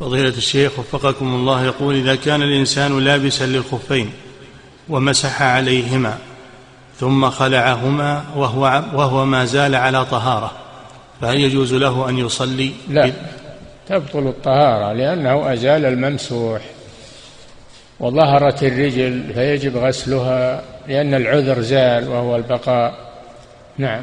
فضيلة الشيخ وفقكم الله يقول إذا كان الإنسان لابسا للخفين ومسح عليهما ثم خلعهما وهو, وهو ما زال على طهارة فهل يجوز له أن يصلي لا تبطل الطهارة لأنه أزال الممسوح وظهرت الرجل فيجب غسلها لأن العذر زال وهو البقاء نعم